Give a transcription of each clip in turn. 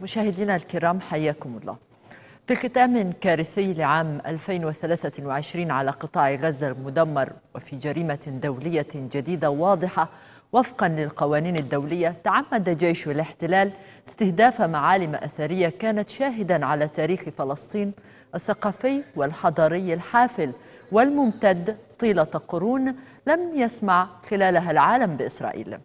مشاهدينا الكرام حياكم الله في ختام كارثي لعام 2023 على قطاع غزة المدمر وفي جريمة دولية جديدة واضحة وفقا للقوانين الدولية تعمد جيش الاحتلال استهداف معالم أثرية كانت شاهدا على تاريخ فلسطين الثقافي والحضاري الحافل والممتد طيلة قرون لم يسمع خلالها العالم بإسرائيل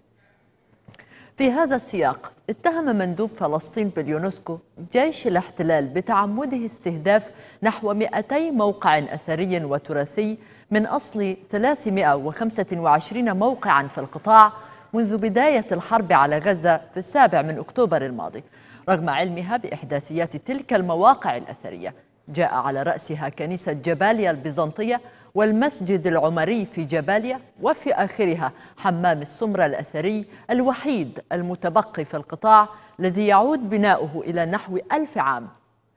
في هذا السياق اتهم مندوب فلسطين باليونسكو جيش الاحتلال بتعمده استهداف نحو 200 موقع أثري وتراثي من أصل 325 موقعا في القطاع منذ بداية الحرب على غزة في السابع من أكتوبر الماضي رغم علمها بإحداثيات تلك المواقع الأثرية جاء على رأسها كنيسة جباليا البيزنطية والمسجد العمري في جباليا وفي آخرها حمام السمرة الأثري الوحيد المتبقي في القطاع الذي يعود بناؤه إلى نحو ألف عام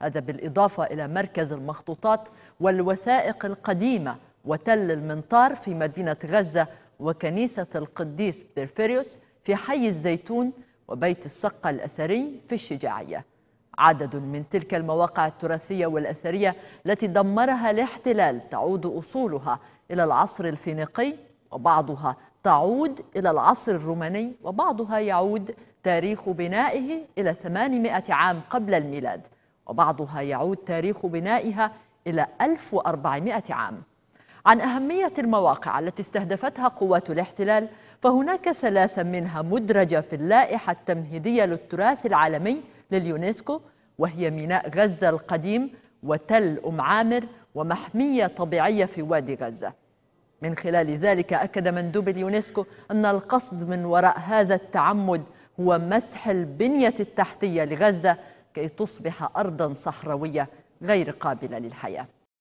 هذا بالإضافة إلى مركز المخطوطات والوثائق القديمة وتل المنطار في مدينة غزة وكنيسة القديس بيرفيريوس في حي الزيتون وبيت السقة الأثري في الشجاعية عدد من تلك المواقع التراثية والأثرية التي دمرها الاحتلال تعود أصولها إلى العصر الفينيقي وبعضها تعود إلى العصر الروماني وبعضها يعود تاريخ بنائه إلى 800 عام قبل الميلاد وبعضها يعود تاريخ بنائها إلى 1400 عام عن أهمية المواقع التي استهدفتها قوات الاحتلال فهناك ثلاثة منها مدرجة في اللائحة التمهيدية للتراث العالمي لليونسكو وهي ميناء غزة القديم وتل أم عامر ومحمية طبيعية في وادي غزة من خلال ذلك أكد مندوب اليونسكو أن القصد من وراء هذا التعمد هو مسح البنية التحتية لغزة كي تصبح أرضا صحراوية غير قابلة للحياة